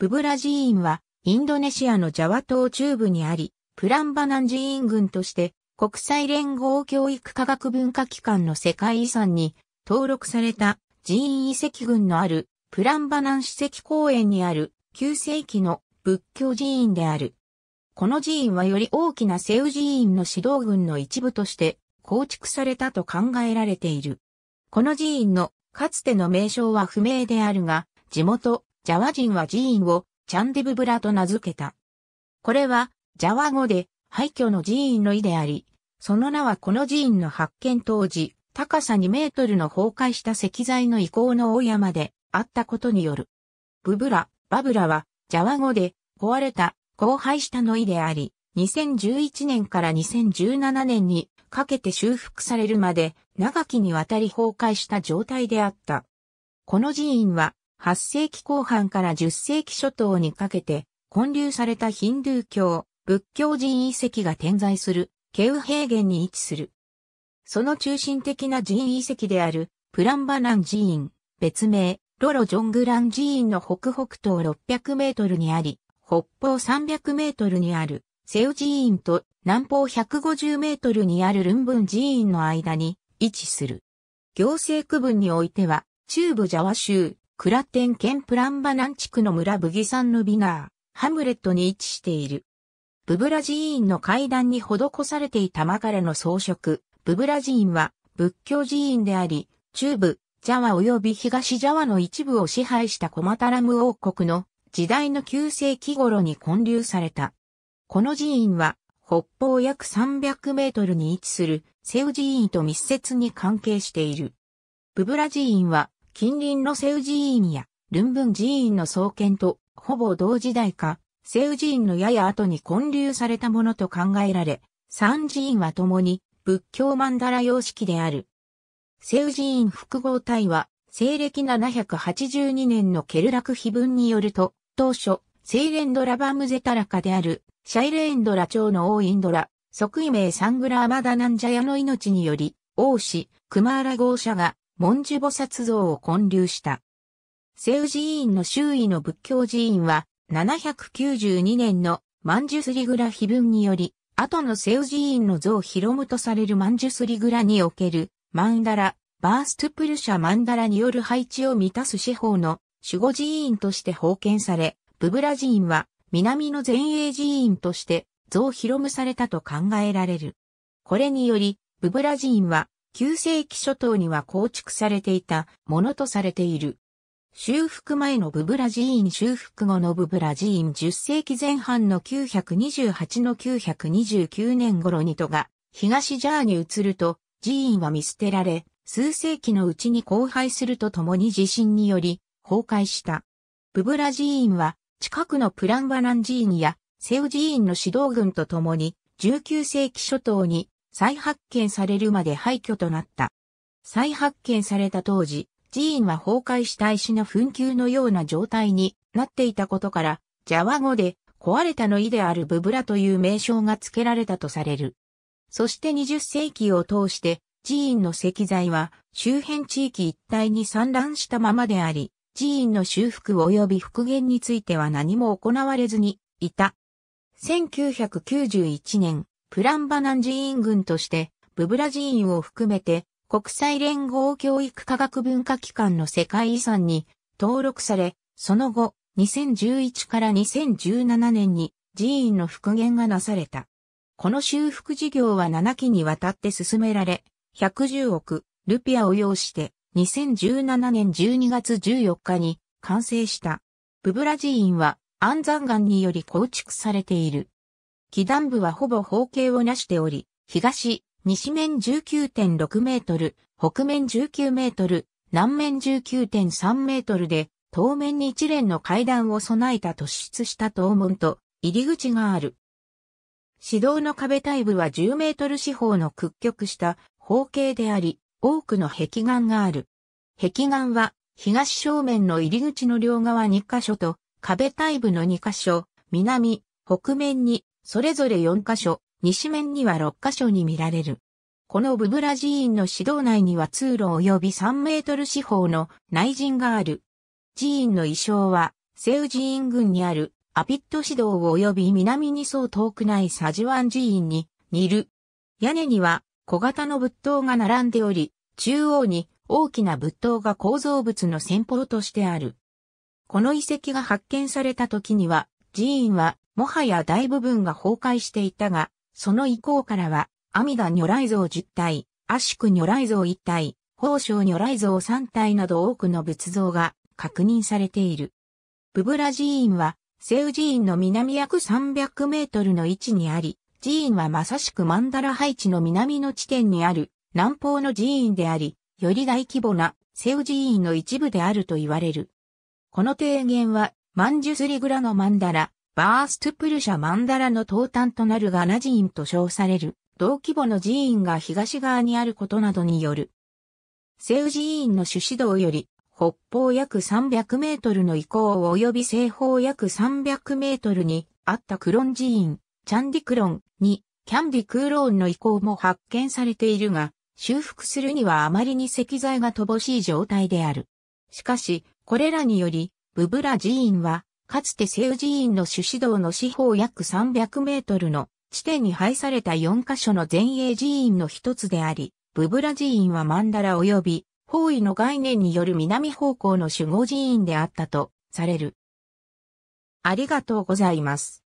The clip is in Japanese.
ブブラ寺院は、インドネシアのジャワ島中部にあり、プランバナン寺院群として、国際連合教育科学文化機関の世界遺産に登録された寺院遺跡群のあるプランバナン史跡公園にある9世紀の仏教寺院である。この寺院はより大きなセウ寺院の指導群の一部として構築されたと考えられている。この寺院のかつての名称は不明であるが、地元ジャワ人は寺院をチャンデブブラと名付けた。これは、ジャワ語で、廃墟の寺院の意であり、その名はこの寺院の発見当時、高さ2メートルの崩壊した石材の遺構の大山であったことによる。ブブラ、バブラは、ジャワ語で、壊れた、荒廃したの意であり、2011年から2017年にかけて修復されるまで長きにわたり崩壊した状態であった。この寺院は8世紀後半から10世紀初頭にかけて、建立されたヒンドゥー教、仏教人遺跡が点在する、ケウ平原に位置する。その中心的な寺院遺跡である、プランバナン寺院、別名、ロロジョングラン寺院の北北東600メートルにあり、北方300メートルにある、セウ寺院と南方150メートルにあるルンブン寺院の間に位置する。行政区分においては、中部ジャワ州、クラテン県プランバ南地区の村ブギサンヌビナー、ハムレットに位置している。ブブラ寺院の階段に施されていたマカレの装飾、ブブラ寺院は仏教寺院であり、中部、ジャワ及び東ジャワの一部を支配したコマタラム王国の時代の旧世紀頃に建立された。この寺院は北方約300メートルに位置するセウ寺院と密接に関係している。ブブラ寺院は近隣のセウ寺院やルンブン寺院の創建とほぼ同時代か、セウ寺院のやや後に建立されたものと考えられ、三寺院は共に仏教曼荼羅様式である。セウ寺院複合体は、西暦782年のケルラク碑文によると、当初、セイレンドラバムゼタラカである、シャイレンドラ朝の王インドラ、即位名サングラーマダナンジャヤの命により、王子、クマーラ号車が文殊菩薩像を建立した。ジ寺院の周囲の仏教寺院は、792年のジュスリグラ碑文により、後のジ寺院の像を広むとされるジュスリグラにおける、マンダラ、バーストゥプルシャマンダラによる配置を満たす司法の守護寺院として封建され、ブブラ寺院は南の前衛寺院として像を広むされたと考えられる。これにより、ブブラ寺院は9世紀初頭には構築されていたものとされている。修復前のブブラ寺院修復後のブブラ寺院10世紀前半の928の929年頃にとが東ジャーに移ると寺院は見捨てられ数世紀のうちに荒廃するとともに地震により崩壊した。ブブラ寺院は近くのプランバナン寺院やセウ寺院の指導軍とともに19世紀初頭に再発見されるまで廃墟となった。再発見された当時、寺院は崩壊した石の紛糾のような状態になっていたことから、ジャワ語で壊れたの意であるブブラという名称が付けられたとされる。そして20世紀を通して、寺院の石材は周辺地域一帯に散乱したままであり、寺院の修復及び復元については何も行われずにいた。1991年、プランバナン寺院群として、ブブラ寺院を含めて、国際連合教育科学文化機関の世界遺産に登録され、その後、2011から2017年に寺院の復元がなされた。この修復事業は7期にわたって進められ、110億ルピアを要して2017年12月14日に完成した。ブブラ寺院は安山岩により構築されている。基壇部はほぼ方形をなしており、東、西面19.6メートル、北面19メートル、南面19.3メートルで、当面に一連の階段を備えた突出した東門と入り口がある。指導の壁体部は10メートル四方の屈曲した方形であり、多くの壁岩がある。壁岩は東正面の入り口の両側2カ所と壁体部の2カ所、南、北面にそれぞれ4箇所、西面には6箇所に見られる。このブブラ寺院の指導内には通路及び3メートル四方の内陣がある。寺院の衣装は、西ウ寺院群にあるアピット指導及び南にそう遠くないサジワン寺院に似る。屋根には小型の仏塔が並んでおり、中央に大きな仏塔が構造物の先方としてある。この遺跡が発見された時には、寺院はもはや大部分が崩壊していたが、その以降からは、阿弥陀如来像10体、阿宿如来像1体、宝生如来像3体など多くの仏像が確認されている。ブブラ寺院は、セウ寺院の南約300メートルの位置にあり、寺院はまさしくマンダラ配置の南の地点にある南方の寺院であり、より大規模なセウ寺院の一部であると言われる。この提言は、マンジュスリグラのマンダラ、バーストプルシャマンダラの東端となるガナ寺院と称される、同規模の寺院が東側にあることなどによる。セウ寺院の主指導より、北方約300メートルの遺構及び西方約300メートルにあったクロン寺院、チャンディクロンに、キャンディクーローンの遺構も発見されているが、修復するにはあまりに石材が乏しい状態である。しかし、これらにより、ブブラ寺院は、かつて西宇寺院の主指導の四方約300メートルの地点に配された4カ所の前衛寺院の一つであり、ブブラ寺院は曼荼羅及び方位の概念による南方向の守護寺院であったとされる。ありがとうございます。